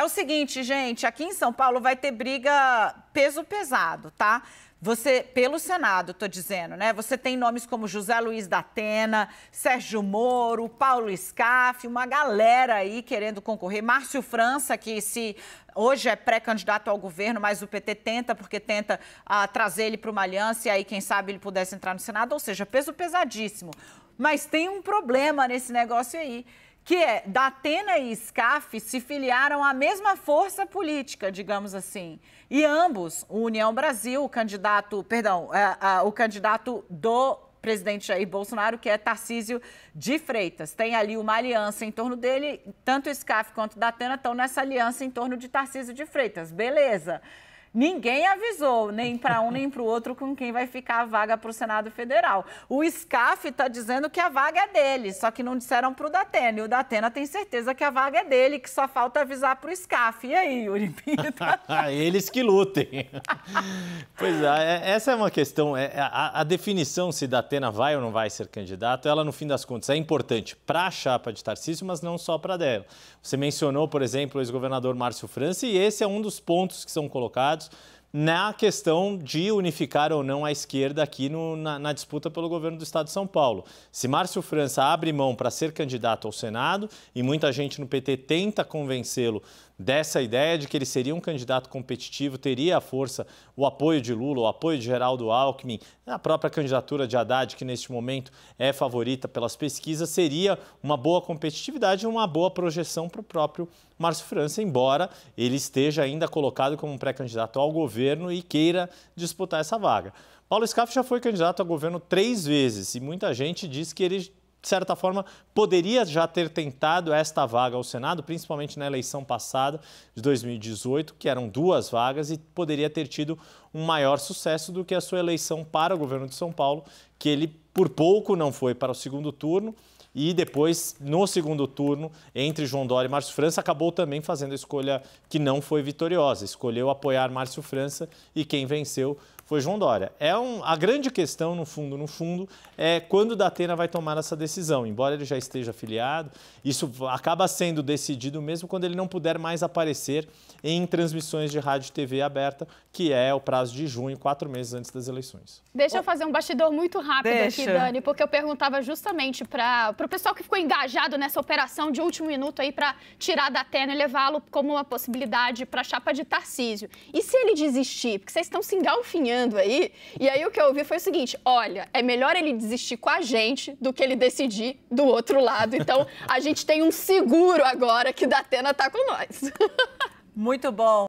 É o seguinte, gente, aqui em São Paulo vai ter briga peso pesado, tá? Você, pelo Senado, tô dizendo, né? Você tem nomes como José Luiz da Atena, Sérgio Moro, Paulo Scaff, uma galera aí querendo concorrer. Márcio França, que se hoje é pré-candidato ao governo, mas o PT tenta, porque tenta ah, trazer ele para uma aliança e aí, quem sabe, ele pudesse entrar no Senado, ou seja, peso pesadíssimo. Mas tem um problema nesse negócio aí que é da Atena e SCAF se filiaram à mesma força política, digamos assim. E ambos, o União Brasil, o candidato, perdão, é, o candidato do presidente Jair Bolsonaro, que é Tarcísio de Freitas. Tem ali uma aliança em torno dele, tanto o SCAF quanto da Atena estão nessa aliança em torno de Tarcísio de Freitas. Beleza. Ninguém avisou, nem para um nem para o outro, com quem vai ficar a vaga para o Senado Federal. O SCAF está dizendo que a vaga é dele, só que não disseram para o Datena. E o Datena tem certeza que a vaga é dele, que só falta avisar para o SCAF. E aí, Yuri ah, Eles que lutem. pois é, é, essa é uma questão. É, é, a, a definição se Datena vai ou não vai ser candidato, ela, no fim das contas, é importante para a chapa de Tarcísio, mas não só para dela. Você mencionou, por exemplo, o ex-governador Márcio França, e esse é um dos pontos que são colocados deputados na questão de unificar ou não a esquerda aqui no, na, na, disputa pelo governo do Estado de São Paulo. Se Márcio França abre mão para ser candidato ao Senado, e muita gente no PT tenta convencê-lo dessa ideia de que ele seria um candidato competitivo, teria a força, o apoio de Lula, o apoio de Geraldo Alckmin, a própria candidatura de Haddad, que neste momento é favorita pelas pesquisas, seria uma boa competitividade e uma boa projeção para o próprio Márcio França, embora ele esteja ainda colocado como um pré-candidato ao governo e queira disputar essa vaga. Paulo Scaff já foi candidato a governo três vezes e muita gente diz que ele de certa forma, poderia já ter tentado esta vaga ao Senado, principalmente na eleição passada de 2018, que eram duas vagas, e poderia ter tido um maior sucesso do que a sua eleição para o governo de São Paulo, que ele por pouco não foi para o segundo turno. E depois, no segundo turno, entre João Dória e Márcio França, acabou também fazendo a escolha que não foi vitoriosa. Escolheu apoiar Márcio França e quem venceu foi João Dória. É um, a grande questão, no fundo, no fundo, é quando Datena vai tomar essa decisão. Embora ele já esteja afiliado, isso acaba sendo decidido mesmo quando ele não puder mais aparecer em transmissões de rádio e TV aberta, que é o prazo de junho, quatro meses antes das eleições. Deixa eu fazer um bastidor muito rápido Deixa. aqui, Dani, porque eu perguntava justamente para para o pessoal que ficou engajado nessa operação de último minuto aí para tirar da Atena e levá-lo como uma possibilidade para a chapa de Tarcísio. E se ele desistir? Porque vocês estão se engalfinhando aí. E aí o que eu ouvi foi o seguinte: olha, é melhor ele desistir com a gente do que ele decidir do outro lado. Então a gente tem um seguro agora que da Atena está com nós. Muito bom.